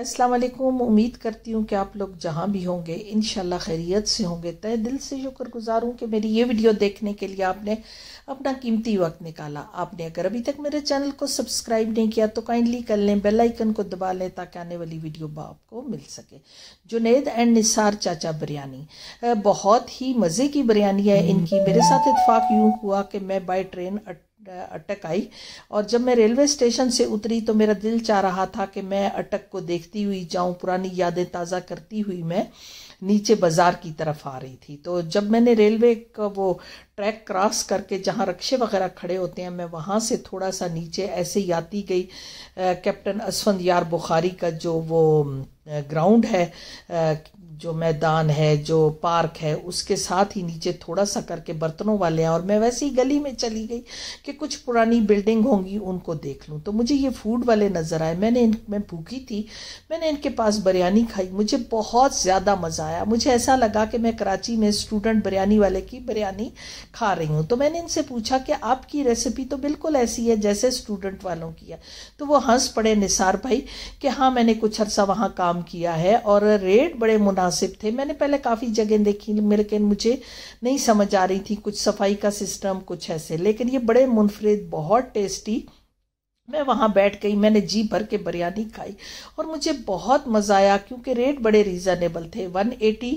अस्सलाम वालेकुम उम्मीद करती हूँ कि आप लोग जहाँ भी होंगे इन खैरियत से होंगे तय दिल से शुक्रगुजार हूँ कि मेरी ये वीडियो देखने के लिए आपने अपना कीमती वक्त निकाला आपने अगर अभी तक मेरे चैनल को सब्सक्राइब नहीं किया तो काइंडली कर लें बेल आइकन को दबा लें ताकि आने वाली वीडियो आपको मिल सके जुनेद एंड निसार चाचा बिरयानी बहुत ही मज़े की बिरयानी है इनकी मेरे साथ इतफाक़ यूँ हुआ कि मैं बाई ट्रेन अटक आई और जब मैं रेलवे स्टेशन से उतरी तो मेरा दिल चाह रहा था कि मैं अटक को देखती हुई जाऊं पुरानी यादें ताज़ा करती हुई मैं नीचे बाज़ार की तरफ आ रही थी तो जब मैंने रेलवे का वो ट्रैक क्रॉस करके जहाँ रक्शे वगैरह खड़े होते हैं मैं वहाँ से थोड़ा सा नीचे ऐसे ही आती गई कैप्टन असवंत यार बुखारी का जो वो ग्राउंड है जो मैदान है जो पार्क है उसके साथ ही नीचे थोड़ा सा करके बर्तनों वाले हैं और मैं वैसे ही गली में चली गई कि कुछ पुरानी बिल्डिंग होंगी उनको देख लूँ तो मुझे ये फूड वाले नज़र आए मैंने इन मैं भूखी थी मैंने इनके पास बिरयानी खाई मुझे बहुत ज़्यादा मज़ा आया मुझे ऐसा लगा कि मैं कराची में स्टूडेंट बिरयानी वाले की बिरयानी खा रही हूँ तो मैंने इनसे पूछा कि आपकी रेसिपी तो बिल्कुल ऐसी है जैसे स्टूडेंट वालों की है तो वो हंस पड़े निसार भाई कि हाँ मैंने कुछ अर्सा वहाँ काम किया है और रेट बड़े मुना मुनासिब थे मैंने पहले काफ़ी जगह देखी लेकिन मुझे नहीं समझ आ रही थी कुछ सफाई का सिस्टम कुछ ऐसे लेकिन ये बड़े मुनफरद बहुत टेस्टी मैं वहाँ बैठ गई मैंने जी भर के बिरयानी खाई और मुझे बहुत मज़ा आया क्योंकि रेट बड़े रीज़नेबल थे 180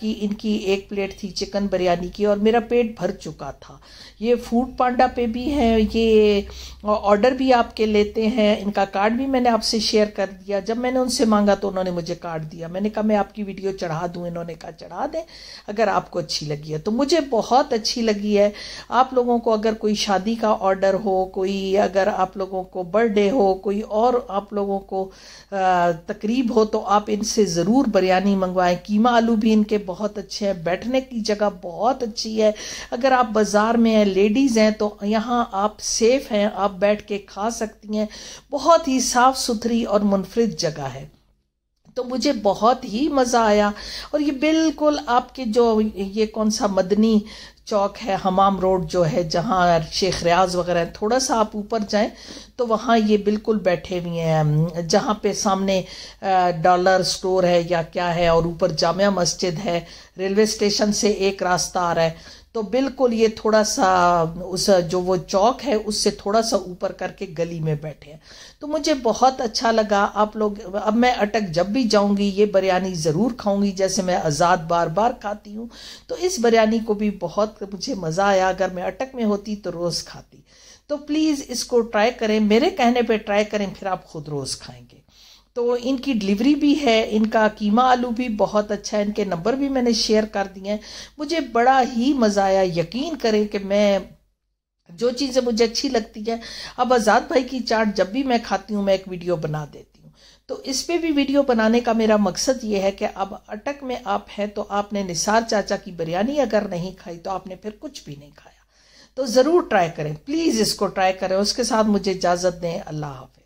की इनकी एक प्लेट थी चिकन बिरयानी की और मेरा पेट भर चुका था ये फूड पांडा पे भी हैं ये ऑर्डर भी आपके लेते हैं इनका कार्ड भी मैंने आपसे शेयर कर दिया जब मैंने उनसे मांगा तो उन्होंने मुझे कार्ड दिया मैंने कहा मैं आपकी वीडियो चढ़ा दूँ इन्होंने कहा चढ़ा दें अगर आपको अच्छी लगी है तो मुझे बहुत अच्छी लगी है आप लोगों को अगर कोई शादी का ऑर्डर हो कोई अगर आप आप लोगों को बर्थडे हो कोई और आप लोगों को तकरीब हो तो आप इनसे ज़रूर बिरयानी मंगवाएं कीमा आलू भी इनके बहुत अच्छे हैं बैठने की जगह बहुत अच्छी है अगर आप बाज़ार में हैं लेडीज़ हैं तो यहाँ आप सेफ़ हैं आप बैठ के खा सकती हैं बहुत ही साफ़ सुथरी और मुनफरद जगह है तो मुझे बहुत ही मज़ा आया और ये बिल्कुल आपके जो ये कौन सा मदनी चौक है हमाम रोड जो है जहाँ शेख रियाज वगैरह थोड़ा सा आप ऊपर जाएं तो वहाँ ये बिल्कुल बैठे हुए हैं जहाँ पे सामने डॉलर स्टोर है या क्या है और ऊपर जामिया मस्जिद है रेलवे स्टेशन से एक रास्ता आ रहा है तो बिल्कुल ये थोड़ा सा उस जो वो चौक है उससे थोड़ा सा ऊपर करके गली में बैठे हैं तो मुझे बहुत अच्छा लगा आप लोग अब मैं अटक जब भी जाऊंगी ये बिरयानी ज़रूर खाऊंगी जैसे मैं आज़ाद बार बार खाती हूँ तो इस बिरयानी को भी बहुत मुझे मज़ा आया अगर मैं अटक में होती तो रोज़ खाती तो प्लीज़ इसको ट्राई करें मेरे कहने पर ट्राई करें फिर आप खुद रोज़ खाएँगे तो इनकी डिलीवरी भी है इनका कीमा आलू भी बहुत अच्छा है इनके नंबर भी मैंने शेयर कर दिए हैं मुझे बड़ा ही मज़ा आया यकीन करें कि मैं जो चीज़ें मुझे अच्छी लगती हैं अब आज़ाद भाई की चाट जब भी मैं खाती हूँ मैं एक वीडियो बना देती हूँ तो इस पर भी वीडियो बनाने का मेरा मकसद ये है कि अब अटक में आप हैं तो आपने निसार चाचा की बिरयानी अगर नहीं खाई तो आपने फिर कुछ भी नहीं खाया तो ज़रूर ट्राई करें प्लीज़ इसको ट्राई करें उसके साथ मुझे इजाज़त दें अल्लाह हाफि